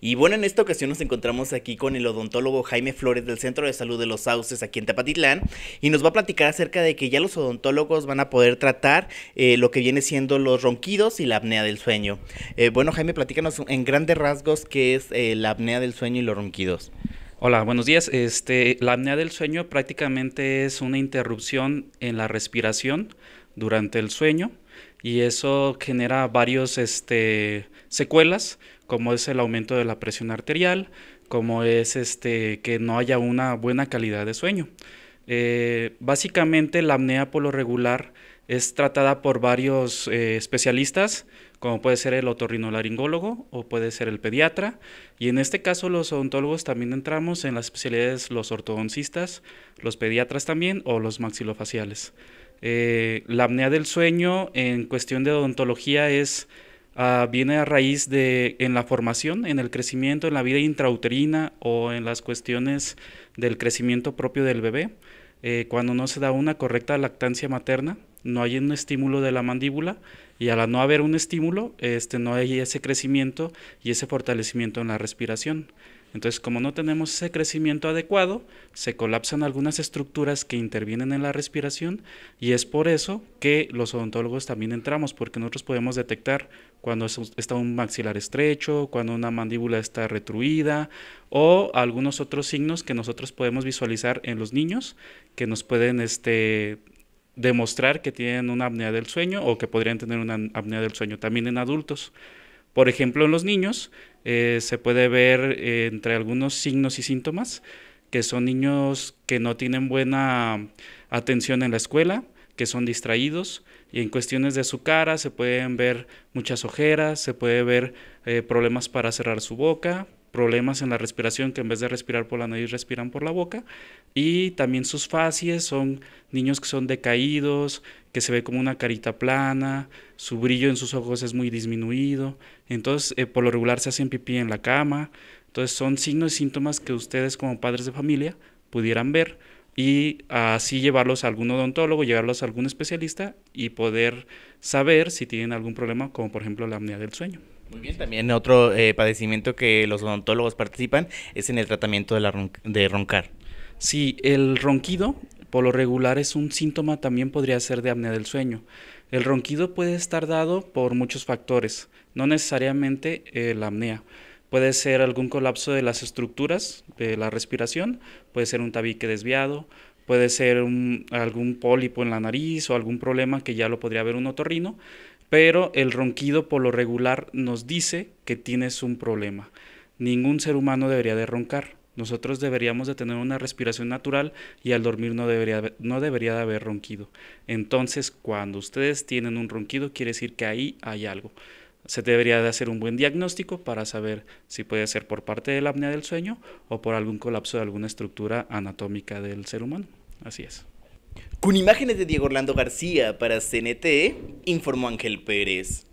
Y bueno, en esta ocasión nos encontramos aquí con el odontólogo Jaime Flores del Centro de Salud de los Sauces aquí en Tepatitlán y nos va a platicar acerca de que ya los odontólogos van a poder tratar eh, lo que viene siendo los ronquidos y la apnea del sueño. Eh, bueno, Jaime, platícanos en grandes rasgos qué es eh, la apnea del sueño y los ronquidos. Hola, buenos días. Este, la apnea del sueño prácticamente es una interrupción en la respiración durante el sueño y eso genera varios este, secuelas, como es el aumento de la presión arterial, como es este, que no haya una buena calidad de sueño. Eh, básicamente la apnea por lo regular es tratada por varios eh, especialistas, como puede ser el otorrinolaringólogo o puede ser el pediatra. Y en este caso los odontólogos también entramos en las especialidades los ortodoncistas, los pediatras también o los maxilofaciales. Eh, la apnea del sueño en cuestión de odontología es... Ah, viene a raíz de en la formación, en el crecimiento, en la vida intrauterina o en las cuestiones del crecimiento propio del bebé, eh, cuando no se da una correcta lactancia materna no hay un estímulo de la mandíbula y al no haber un estímulo, este, no hay ese crecimiento y ese fortalecimiento en la respiración. Entonces, como no tenemos ese crecimiento adecuado, se colapsan algunas estructuras que intervienen en la respiración y es por eso que los odontólogos también entramos, porque nosotros podemos detectar cuando está un maxilar estrecho, cuando una mandíbula está retruida o algunos otros signos que nosotros podemos visualizar en los niños que nos pueden este, demostrar que tienen una apnea del sueño o que podrían tener una apnea del sueño también en adultos. Por ejemplo, en los niños eh, se puede ver eh, entre algunos signos y síntomas que son niños que no tienen buena atención en la escuela, que son distraídos y en cuestiones de su cara se pueden ver muchas ojeras, se puede ver eh, problemas para cerrar su boca, problemas en la respiración que en vez de respirar por la nariz respiran por la boca y también sus facies son niños que son decaídos, que se ve como una carita plana, su brillo en sus ojos es muy disminuido, entonces eh, por lo regular se hacen pipí en la cama, entonces son signos y síntomas que ustedes como padres de familia pudieran ver y así llevarlos a algún odontólogo, llevarlos a algún especialista y poder saber si tienen algún problema como por ejemplo la apnea del sueño. Muy bien, también otro eh, padecimiento que los odontólogos participan es en el tratamiento de, la de roncar. Sí, el ronquido por lo regular es un síntoma también podría ser de apnea del sueño. El ronquido puede estar dado por muchos factores, no necesariamente eh, la apnea. Puede ser algún colapso de las estructuras de la respiración, puede ser un tabique desviado, puede ser un, algún pólipo en la nariz o algún problema que ya lo podría ver un otorrino, pero el ronquido por lo regular nos dice que tienes un problema. Ningún ser humano debería de roncar. Nosotros deberíamos de tener una respiración natural y al dormir no debería, no debería de haber ronquido. Entonces, cuando ustedes tienen un ronquido, quiere decir que ahí hay algo. Se debería de hacer un buen diagnóstico para saber si puede ser por parte de la apnea del sueño o por algún colapso de alguna estructura anatómica del ser humano. Así es. Con imágenes de Diego Orlando García para CNT, informó Ángel Pérez.